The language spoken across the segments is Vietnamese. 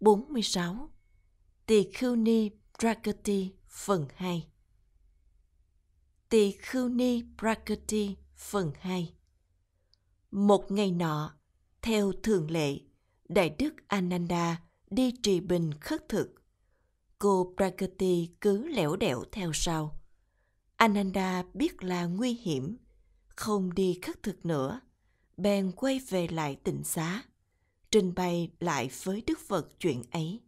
46 Tỳ Khưu Ni Prakati phần 2 Tỳ Khưu Ni Prakati phần 2 Một ngày nọ, theo thường lệ, Đại đức Ananda đi trì bình khất thực. Cô Prakati cứ lẻo đẻo theo sau. Ananda biết là nguy hiểm, không đi khất thực nữa, bèn quay về lại tỉnh xá trình bày lại với Đức Phật chuyện ấy.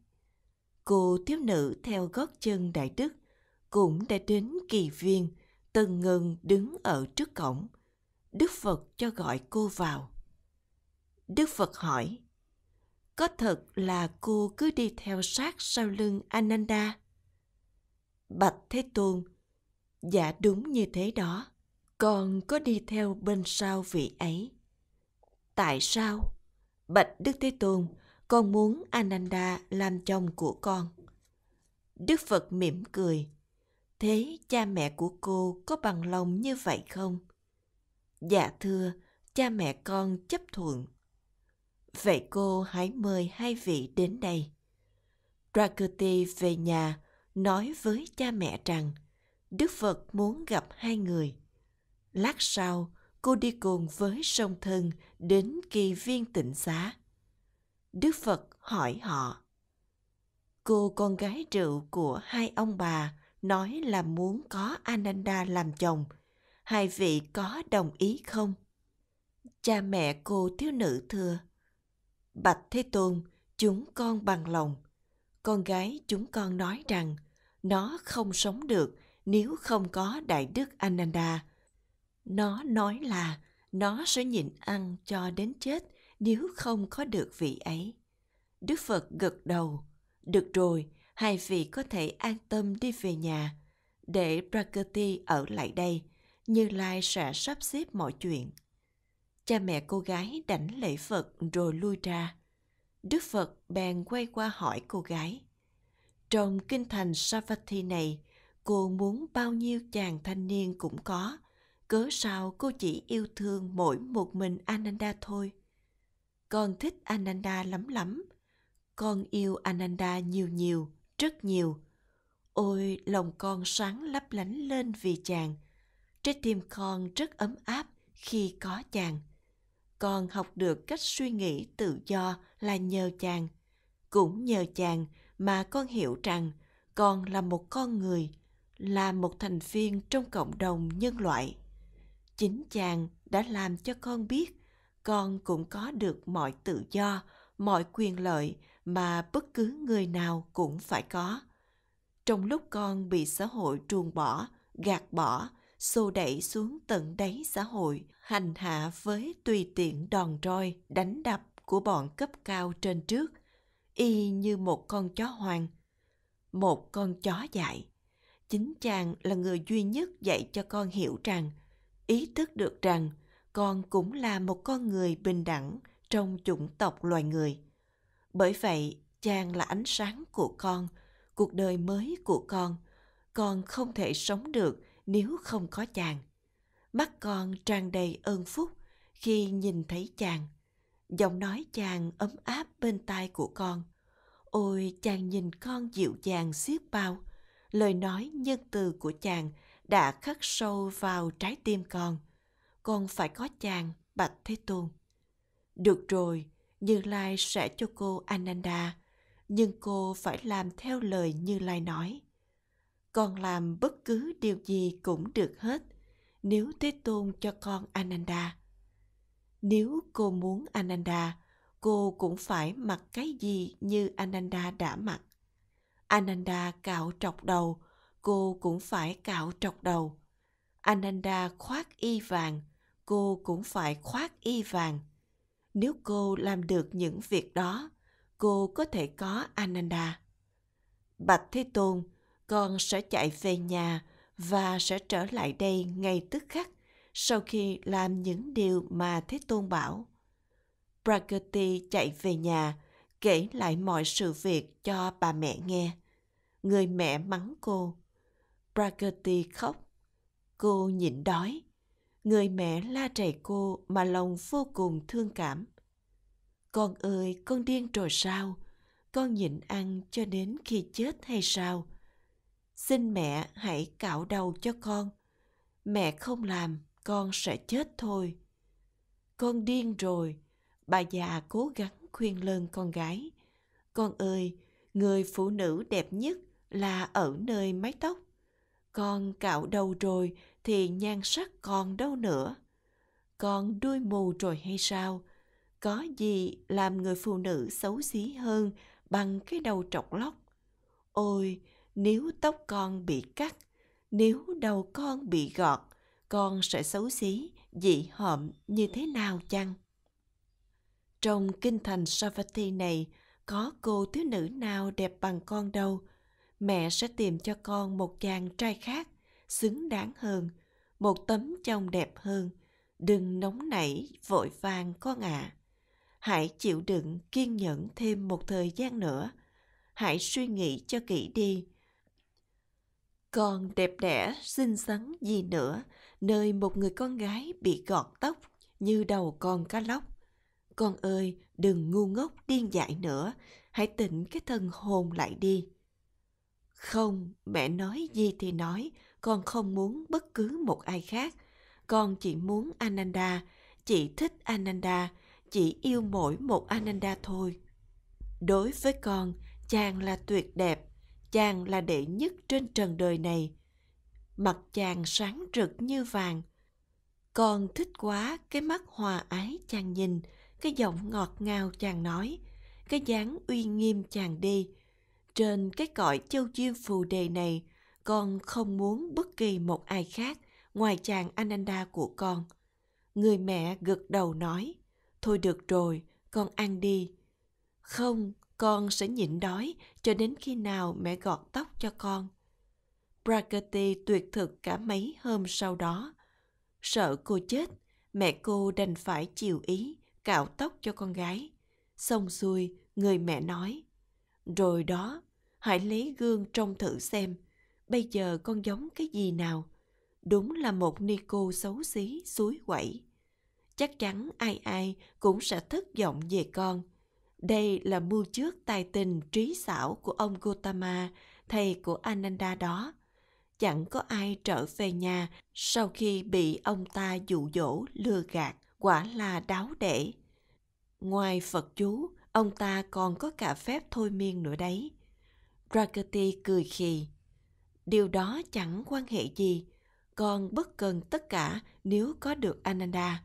Cô thiếu nữ theo gót chân Đại Đức cũng đã đến kỳ viên, tần ngân đứng ở trước cổng. Đức Phật cho gọi cô vào. Đức Phật hỏi, có thật là cô cứ đi theo sát sau lưng Ananda? Bạch Thế Tôn, dạ đúng như thế đó, con có đi theo bên sau vị ấy. Tại sao? Bạch Đức Thế Tôn, con muốn Ananda làm chồng của con. Đức Phật mỉm cười. Thế cha mẹ của cô có bằng lòng như vậy không? Dạ thưa, cha mẹ con chấp thuận. Vậy cô hãy mời hai vị đến đây. Prakriti về nhà nói với cha mẹ rằng Đức Phật muốn gặp hai người. Lát sau, cô đi cùng với sông thân đến kỳ viên tịnh xá. Đức Phật hỏi họ, Cô con gái rượu của hai ông bà nói là muốn có Ananda làm chồng, hai vị có đồng ý không? Cha mẹ cô thiếu nữ thưa, Bạch Thế Tôn, chúng con bằng lòng. Con gái chúng con nói rằng, nó không sống được nếu không có đại đức Ananda nó nói là nó sẽ nhịn ăn cho đến chết nếu không có được vị ấy. Đức Phật gật đầu. Được rồi, hai vị có thể an tâm đi về nhà. Để Prakati ở lại đây, Như Lai sẽ sắp xếp mọi chuyện. Cha mẹ cô gái đảnh lễ Phật rồi lui ra. Đức Phật bèn quay qua hỏi cô gái. Trong kinh thành Savatthi này, cô muốn bao nhiêu chàng thanh niên cũng có – cớ sao cô chỉ yêu thương mỗi một mình Ananda thôi. Con thích Ananda lắm lắm. Con yêu Ananda nhiều nhiều, rất nhiều. Ôi, lòng con sáng lấp lánh lên vì chàng. Trái tim con rất ấm áp khi có chàng. Con học được cách suy nghĩ tự do là nhờ chàng. Cũng nhờ chàng mà con hiểu rằng con là một con người, là một thành viên trong cộng đồng nhân loại chính chàng đã làm cho con biết con cũng có được mọi tự do mọi quyền lợi mà bất cứ người nào cũng phải có trong lúc con bị xã hội truồng bỏ gạt bỏ xô đẩy xuống tận đáy xã hội hành hạ với tùy tiện đòn roi đánh đập của bọn cấp cao trên trước y như một con chó hoang một con chó dại chính chàng là người duy nhất dạy cho con hiểu rằng ý thức được rằng con cũng là một con người bình đẳng trong chủng tộc loài người. Bởi vậy, chàng là ánh sáng của con, cuộc đời mới của con. Con không thể sống được nếu không có chàng. Mắt con tràn đầy ơn phúc khi nhìn thấy chàng. Giọng nói chàng ấm áp bên tai của con. Ôi chàng nhìn con dịu dàng xiết bao. Lời nói nhân từ của chàng đã khắc sâu vào trái tim con con phải có chàng bạch thế tôn được rồi như lai sẽ cho cô ananda nhưng cô phải làm theo lời như lai nói con làm bất cứ điều gì cũng được hết nếu thế tôn cho con ananda nếu cô muốn ananda cô cũng phải mặc cái gì như ananda đã mặc ananda cạo trọc đầu cô cũng phải cạo trọc đầu. Ananda khoác y vàng, cô cũng phải khoác y vàng. Nếu cô làm được những việc đó, cô có thể có Ananda. Bạch Thế Tôn, con sẽ chạy về nhà và sẽ trở lại đây ngay tức khắc sau khi làm những điều mà Thế Tôn bảo. Prakriti chạy về nhà, kể lại mọi sự việc cho bà mẹ nghe. Người mẹ mắng cô. Prakriti khóc. Cô nhịn đói. Người mẹ la trẻ cô mà lòng vô cùng thương cảm. Con ơi, con điên rồi sao? Con nhịn ăn cho đến khi chết hay sao? Xin mẹ hãy cạo đầu cho con. Mẹ không làm, con sẽ chết thôi. Con điên rồi, bà già cố gắng khuyên lơn con gái. Con ơi, người phụ nữ đẹp nhất là ở nơi mái tóc con cạo đầu rồi thì nhan sắc còn đâu nữa. Con đuôi mù rồi hay sao? Có gì làm người phụ nữ xấu xí hơn bằng cái đầu trọc lóc? Ôi, nếu tóc con bị cắt, nếu đầu con bị gọt, con sẽ xấu xí, dị hợm như thế nào chăng? Trong kinh thành Savatthi này, có cô thiếu nữ nào đẹp bằng con đâu, mẹ sẽ tìm cho con một chàng trai khác xứng đáng hơn một tấm chồng đẹp hơn đừng nóng nảy vội vàng con ạ à. hãy chịu đựng kiên nhẫn thêm một thời gian nữa hãy suy nghĩ cho kỹ đi còn đẹp đẽ xinh xắn gì nữa nơi một người con gái bị gọt tóc như đầu con cá lóc con ơi đừng ngu ngốc điên dại nữa hãy tỉnh cái thân hồn lại đi không, mẹ nói gì thì nói, con không muốn bất cứ một ai khác. Con chỉ muốn Ananda, chỉ thích Ananda, chỉ yêu mỗi một Ananda thôi. Đối với con, chàng là tuyệt đẹp, chàng là đệ nhất trên trần đời này. Mặt chàng sáng rực như vàng. Con thích quá cái mắt hòa ái chàng nhìn, cái giọng ngọt ngào chàng nói, cái dáng uy nghiêm chàng đi, trên cái cõi châu chiêm phù đề này, con không muốn bất kỳ một ai khác ngoài chàng Ananda của con. Người mẹ gật đầu nói, thôi được rồi, con ăn đi. Không, con sẽ nhịn đói cho đến khi nào mẹ gọt tóc cho con. Prakati tuyệt thực cả mấy hôm sau đó. Sợ cô chết, mẹ cô đành phải chiều ý, cạo tóc cho con gái. Xong xuôi, người mẹ nói, rồi đó, hãy lấy gương trông thử xem, bây giờ con giống cái gì nào? Đúng là một nico xấu xí, suối quẩy. Chắc chắn ai ai cũng sẽ thất vọng về con. Đây là mưu trước tài tình trí xảo của ông Gotama, thầy của Ananda đó. Chẳng có ai trở về nhà sau khi bị ông ta dụ dỗ lừa gạt, quả là đáo để. Ngoài Phật chú, ông ta còn có cả phép thôi miên nữa đấy. Rackety cười khì. Điều đó chẳng quan hệ gì, con bất cần tất cả nếu có được Ananda.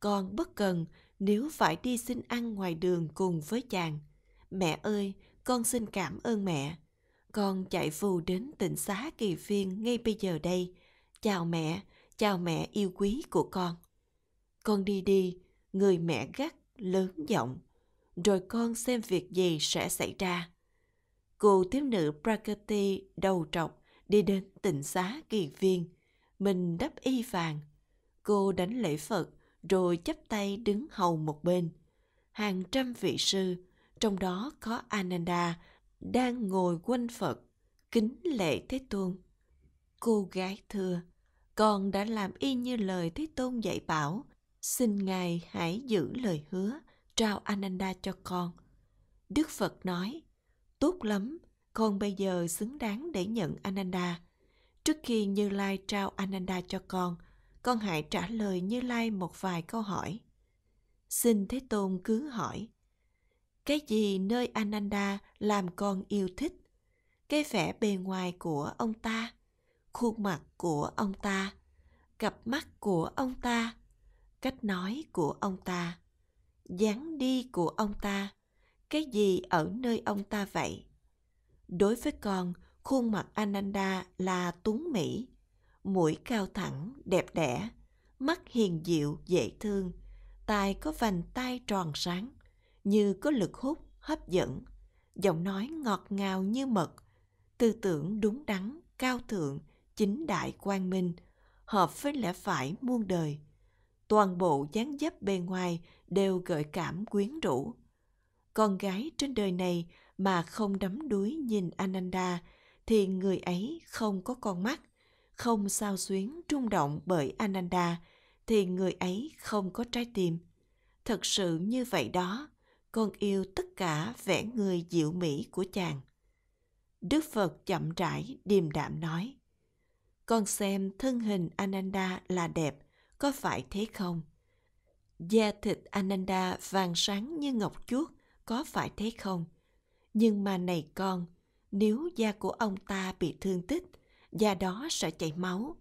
Con bất cần nếu phải đi xin ăn ngoài đường cùng với chàng. Mẹ ơi, con xin cảm ơn mẹ. Con chạy phù đến tỉnh xá kỳ viên ngay bây giờ đây. Chào mẹ, chào mẹ yêu quý của con. Con đi đi, người mẹ gắt, lớn giọng rồi con xem việc gì sẽ xảy ra. Cô thiếu nữ Prakati đầu trọc đi đến tịnh xá kỳ viên. Mình đắp y vàng. Cô đánh lễ Phật rồi chắp tay đứng hầu một bên. Hàng trăm vị sư, trong đó có Ananda, đang ngồi quanh Phật, kính lễ Thế Tôn. Cô gái thưa, con đã làm y như lời Thế Tôn dạy bảo, xin Ngài hãy giữ lời hứa trao Ananda cho con. Đức Phật nói, tốt lắm, con bây giờ xứng đáng để nhận Ananda. Trước khi Như Lai trao Ananda cho con, con hãy trả lời Như Lai một vài câu hỏi. Xin Thế Tôn cứ hỏi. Cái gì nơi Ananda làm con yêu thích? Cái vẻ bề ngoài của ông ta, khuôn mặt của ông ta, cặp mắt của ông ta, cách nói của ông ta dáng đi của ông ta cái gì ở nơi ông ta vậy đối với con khuôn mặt ananda là tuấn mỹ mũi cao thẳng đẹp đẽ mắt hiền dịu dễ thương tai có vành tai tròn sáng như có lực hút hấp dẫn giọng nói ngọt ngào như mật tư tưởng đúng đắn cao thượng chính đại quang minh hợp với lẽ phải muôn đời toàn bộ dáng dấp bề ngoài đều gợi cảm quyến rũ. Con gái trên đời này mà không đắm đuối nhìn Ananda thì người ấy không có con mắt, không sao xuyến rung động bởi Ananda thì người ấy không có trái tim. Thật sự như vậy đó, con yêu tất cả vẻ người diệu mỹ của chàng. Đức Phật chậm rãi điềm đạm nói: Con xem thân hình Ananda là đẹp, có phải thế không? Da thịt Ananda vàng sáng như ngọc chuốt, có phải thế không? Nhưng mà này con, nếu da của ông ta bị thương tích, da đó sẽ chảy máu.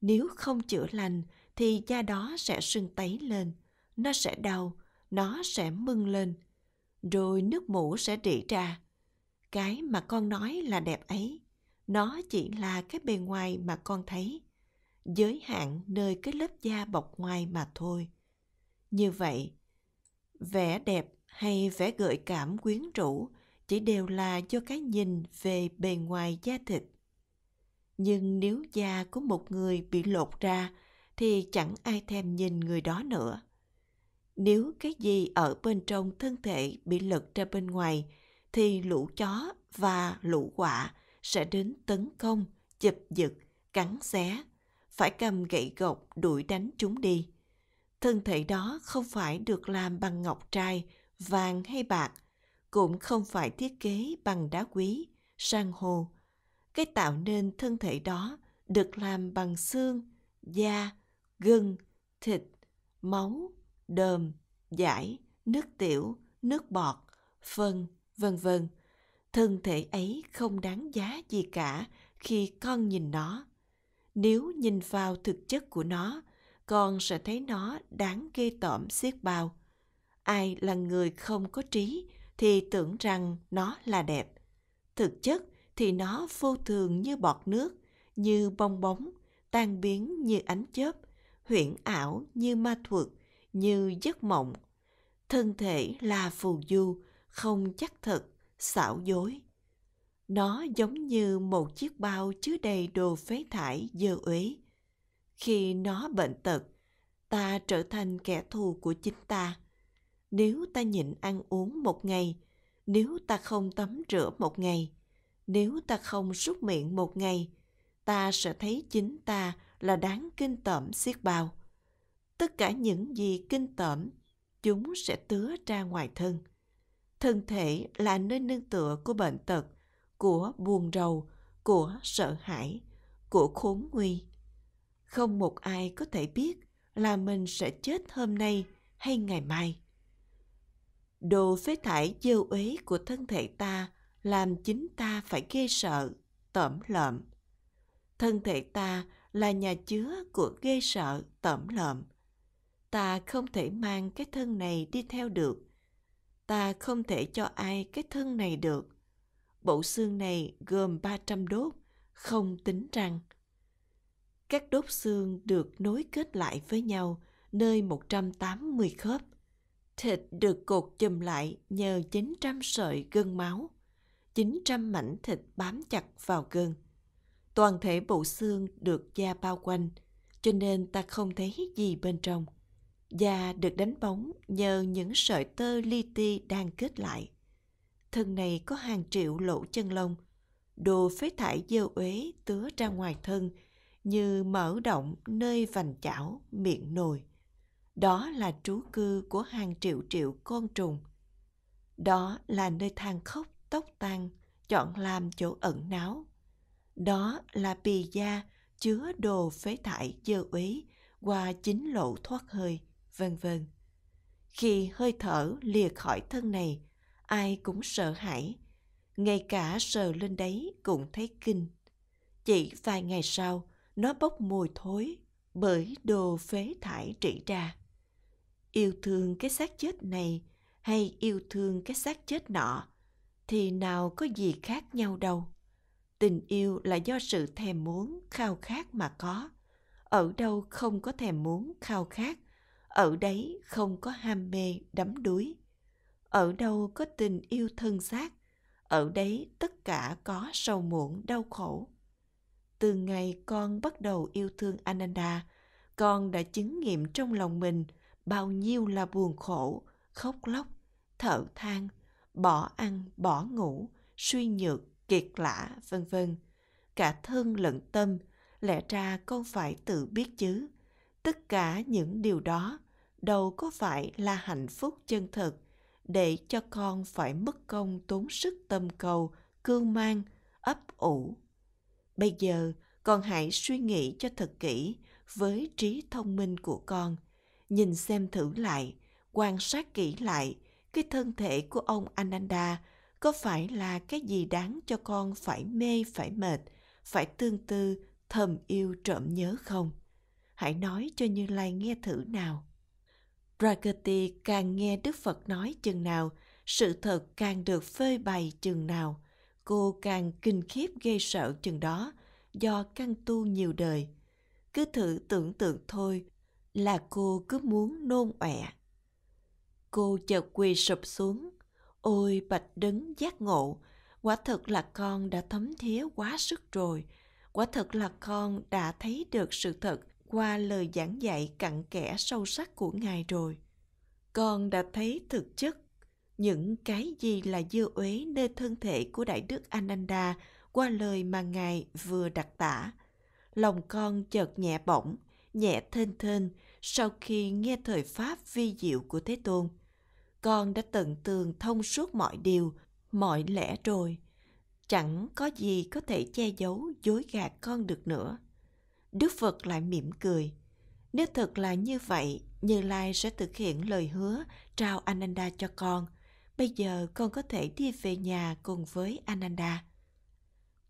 Nếu không chữa lành thì da đó sẽ sưng tấy lên, nó sẽ đau, nó sẽ mưng lên, rồi nước mũ sẽ rỉ ra. Cái mà con nói là đẹp ấy, nó chỉ là cái bề ngoài mà con thấy giới hạn nơi cái lớp da bọc ngoài mà thôi như vậy vẻ đẹp hay vẻ gợi cảm quyến rũ chỉ đều là do cái nhìn về bề ngoài da thịt nhưng nếu da của một người bị lột ra thì chẳng ai thèm nhìn người đó nữa nếu cái gì ở bên trong thân thể bị lật ra bên ngoài thì lũ chó và lũ quạ sẽ đến tấn công chụp giật cắn xé phải cầm gậy gộc đuổi đánh chúng đi. Thân thể đó không phải được làm bằng ngọc trai, vàng hay bạc, cũng không phải thiết kế bằng đá quý, san hô. Cái tạo nên thân thể đó được làm bằng xương, da, gân, thịt, máu, đờm, giải, nước tiểu, nước bọt, phân, vân vân. Thân thể ấy không đáng giá gì cả khi con nhìn nó nếu nhìn vào thực chất của nó con sẽ thấy nó đáng ghê tởm xiết bao ai là người không có trí thì tưởng rằng nó là đẹp thực chất thì nó vô thường như bọt nước như bong bóng tan biến như ánh chớp huyễn ảo như ma thuật như giấc mộng thân thể là phù du không chắc thật xảo dối nó giống như một chiếc bao chứa đầy đồ phế thải dơ uế khi nó bệnh tật ta trở thành kẻ thù của chính ta nếu ta nhịn ăn uống một ngày nếu ta không tắm rửa một ngày nếu ta không súc miệng một ngày ta sẽ thấy chính ta là đáng kinh tởm xiết bao tất cả những gì kinh tởm chúng sẽ tứa ra ngoài thân thân thể là nơi nương tựa của bệnh tật của buồn rầu, của sợ hãi, của khốn nguy. Không một ai có thể biết là mình sẽ chết hôm nay hay ngày mai. Đồ phế thải dơ uế của thân thể ta làm chính ta phải ghê sợ, tởm lợm. Thân thể ta là nhà chứa của ghê sợ, tởm lợm. Ta không thể mang cái thân này đi theo được. Ta không thể cho ai cái thân này được bộ xương này gồm 300 đốt, không tính răng. Các đốt xương được nối kết lại với nhau nơi 180 khớp. Thịt được cột chùm lại nhờ 900 sợi gân máu, 900 mảnh thịt bám chặt vào gân. Toàn thể bộ xương được da bao quanh, cho nên ta không thấy gì bên trong. Da được đánh bóng nhờ những sợi tơ li ti đang kết lại thân này có hàng triệu lỗ chân lông. Đồ phế thải dơ uế tứa ra ngoài thân như mở động nơi vành chảo, miệng nồi. Đó là trú cư của hàng triệu triệu côn trùng. Đó là nơi than khóc, tóc tan, chọn làm chỗ ẩn náu. Đó là bì da chứa đồ phế thải dơ uế qua chính lỗ thoát hơi, vân vân. Khi hơi thở lìa khỏi thân này, ai cũng sợ hãi ngay cả sờ lên đấy cũng thấy kinh chỉ vài ngày sau nó bốc mùi thối bởi đồ phế thải trị ra yêu thương cái xác chết này hay yêu thương cái xác chết nọ thì nào có gì khác nhau đâu tình yêu là do sự thèm muốn khao khát mà có ở đâu không có thèm muốn khao khát ở đấy không có ham mê đắm đuối ở đâu có tình yêu thân xác ở đấy tất cả có sầu muộn đau khổ từ ngày con bắt đầu yêu thương ananda con đã chứng nghiệm trong lòng mình bao nhiêu là buồn khổ khóc lóc thở than bỏ ăn bỏ ngủ suy nhược kiệt lã vân vân cả thân lẫn tâm lẽ ra con phải tự biết chứ tất cả những điều đó đâu có phải là hạnh phúc chân thực để cho con phải mất công tốn sức tâm cầu, cưu mang, ấp ủ. Bây giờ, con hãy suy nghĩ cho thật kỹ với trí thông minh của con, nhìn xem thử lại, quan sát kỹ lại cái thân thể của ông Ananda có phải là cái gì đáng cho con phải mê, phải mệt, phải tương tư, thầm yêu trộm nhớ không? Hãy nói cho Như Lai nghe thử nào. Prakati càng nghe Đức Phật nói chừng nào, sự thật càng được phơi bày chừng nào, cô càng kinh khiếp gây sợ chừng đó do căn tu nhiều đời. Cứ thử tưởng tượng thôi là cô cứ muốn nôn ọe. Cô chợt quỳ sụp xuống. Ôi bạch đứng giác ngộ, quả thật là con đã thấm thía quá sức rồi. Quả thật là con đã thấy được sự thật qua lời giảng dạy cặn kẽ sâu sắc của ngài rồi con đã thấy thực chất những cái gì là dư uế nơi thân thể của đại đức ananda qua lời mà ngài vừa đặt tả lòng con chợt nhẹ bỏng nhẹ thênh thênh sau khi nghe thời pháp vi diệu của thế tôn con đã tận tường thông suốt mọi điều mọi lẽ rồi chẳng có gì có thể che giấu dối gạt con được nữa Đức Phật lại mỉm cười. Nếu thật là như vậy, Như Lai sẽ thực hiện lời hứa trao Ananda cho con. Bây giờ con có thể đi về nhà cùng với Ananda.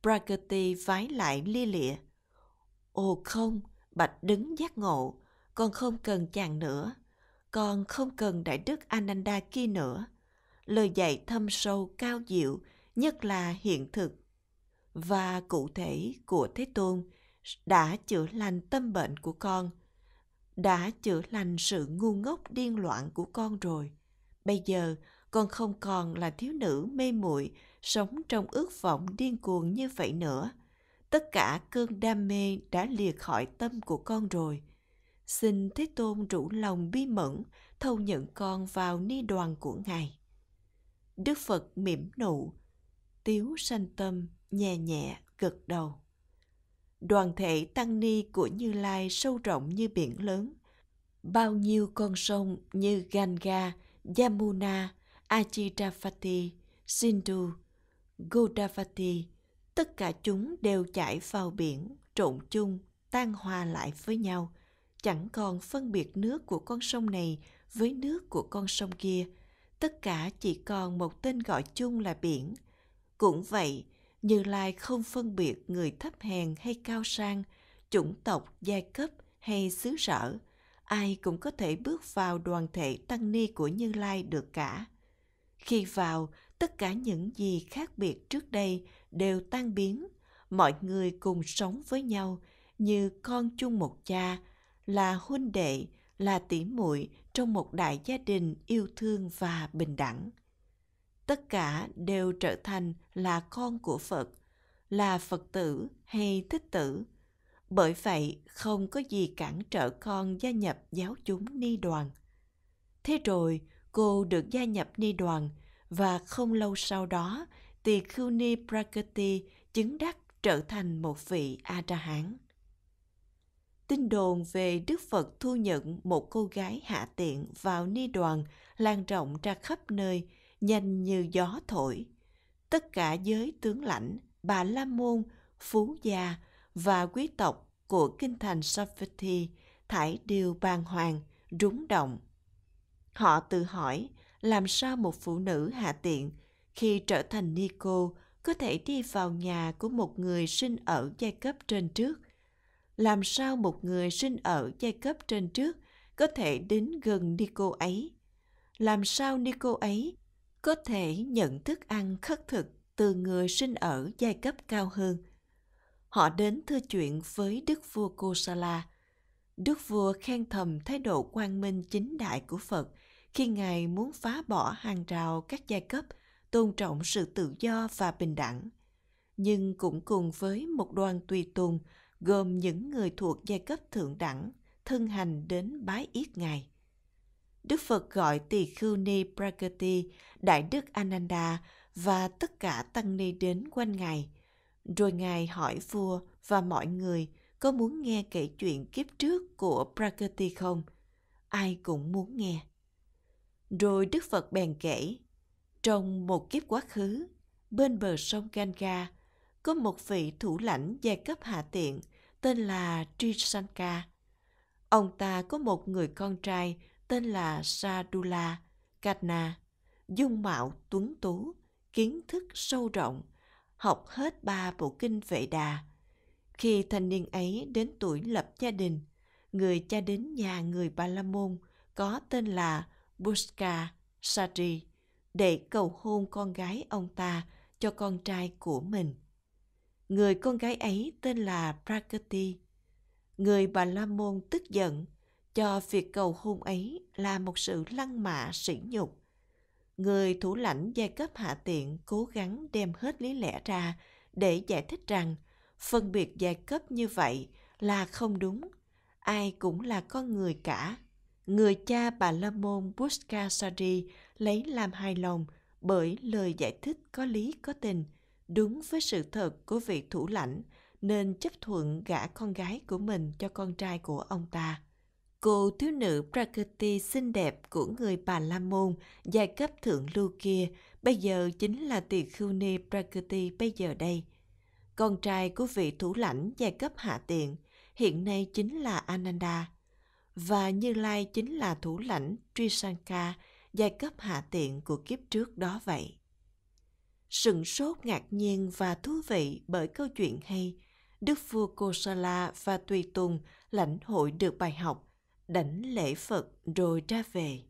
Prakati vái lại lia lịa. Ồ không, Bạch đứng giác ngộ, con không cần chàng nữa. Con không cần đại đức Ananda kia nữa. Lời dạy thâm sâu cao diệu, nhất là hiện thực và cụ thể của Thế Tôn đã chữa lành tâm bệnh của con đã chữa lành sự ngu ngốc điên loạn của con rồi bây giờ con không còn là thiếu nữ mê muội sống trong ước vọng điên cuồng như vậy nữa tất cả cơn đam mê đã lìa khỏi tâm của con rồi xin thế tôn rủ lòng bi mẫn thâu nhận con vào ni đoàn của ngài đức phật mỉm nụ tiếu sanh tâm nhẹ nhẹ gật đầu đoàn thể tăng ni của Như Lai sâu rộng như biển lớn. Bao nhiêu con sông như Ganga, Yamuna, Achirafati, Sindhu, Godavati, tất cả chúng đều chảy vào biển, trộn chung, tan hòa lại với nhau, chẳng còn phân biệt nước của con sông này với nước của con sông kia, tất cả chỉ còn một tên gọi chung là biển. Cũng vậy, như Lai không phân biệt người thấp hèn hay cao sang, chủng tộc, giai cấp hay xứ sở, ai cũng có thể bước vào đoàn thể tăng ni của Như Lai được cả. Khi vào, tất cả những gì khác biệt trước đây đều tan biến, mọi người cùng sống với nhau như con chung một cha, là huynh đệ, là tỉ muội trong một đại gia đình yêu thương và bình đẳng tất cả đều trở thành là con của phật là phật tử hay thích tử bởi vậy không có gì cản trở con gia nhập giáo chúng ni đoàn thế rồi cô được gia nhập ni đoàn và không lâu sau đó tỳ khưu ni prakati chứng đắc trở thành một vị a ra hán tin đồn về đức phật thu nhận một cô gái hạ tiện vào ni đoàn lan rộng ra khắp nơi nhanh như gió thổi. Tất cả giới tướng lãnh, bà La Môn, Phú Gia và quý tộc của kinh thành Safety thải đều bàng hoàng, rúng động. Họ tự hỏi làm sao một phụ nữ hạ tiện khi trở thành nico có thể đi vào nhà của một người sinh ở giai cấp trên trước. Làm sao một người sinh ở giai cấp trên trước có thể đến gần nico ấy? Làm sao nico ấy có thể nhận thức ăn khất thực từ người sinh ở giai cấp cao hơn. Họ đến thưa chuyện với Đức vua Kosala. Đức vua khen thầm thái độ quang minh chính đại của Phật khi Ngài muốn phá bỏ hàng rào các giai cấp, tôn trọng sự tự do và bình đẳng. Nhưng cũng cùng với một đoàn tùy tùng gồm những người thuộc giai cấp thượng đẳng, thân hành đến bái yết Ngài. Đức Phật gọi Tỳ Khưu Ni Prakati, Đại Đức Ananda và tất cả tăng ni đến quanh Ngài. Rồi Ngài hỏi vua và mọi người có muốn nghe kể chuyện kiếp trước của Prakati không? Ai cũng muốn nghe. Rồi Đức Phật bèn kể, trong một kiếp quá khứ, bên bờ sông Ganga, có một vị thủ lãnh giai cấp hạ tiện tên là Trisanka. Ông ta có một người con trai tên là Sadula Katna, dung mạo tuấn tú, kiến thức sâu rộng, học hết ba bộ kinh vệ đà. Khi thanh niên ấy đến tuổi lập gia đình, người cha đến nhà người Ba La Môn có tên là Buska sadri để cầu hôn con gái ông ta cho con trai của mình. Người con gái ấy tên là Prakati. Người Bà La Môn tức giận cho việc cầu hôn ấy là một sự lăng mạ sỉ nhục. Người thủ lãnh giai cấp hạ tiện cố gắng đem hết lý lẽ ra để giải thích rằng phân biệt giai cấp như vậy là không đúng. Ai cũng là con người cả. Người cha bà La Môn Buska lấy làm hài lòng bởi lời giải thích có lý có tình, đúng với sự thật của vị thủ lãnh nên chấp thuận gả con gái của mình cho con trai của ông ta cô thiếu nữ Prakriti xinh đẹp của người Bà La Môn, giai cấp thượng lưu kia, bây giờ chính là tỳ khưu ni Prakriti bây giờ đây. Con trai của vị thủ lãnh giai cấp hạ tiện, hiện nay chính là Ananda. Và Như Lai chính là thủ lãnh trishanka giai cấp hạ tiện của kiếp trước đó vậy. Sừng sốt ngạc nhiên và thú vị bởi câu chuyện hay, Đức vua Kosala và Tùy Tùng lãnh hội được bài học đảnh lễ Phật rồi ra về.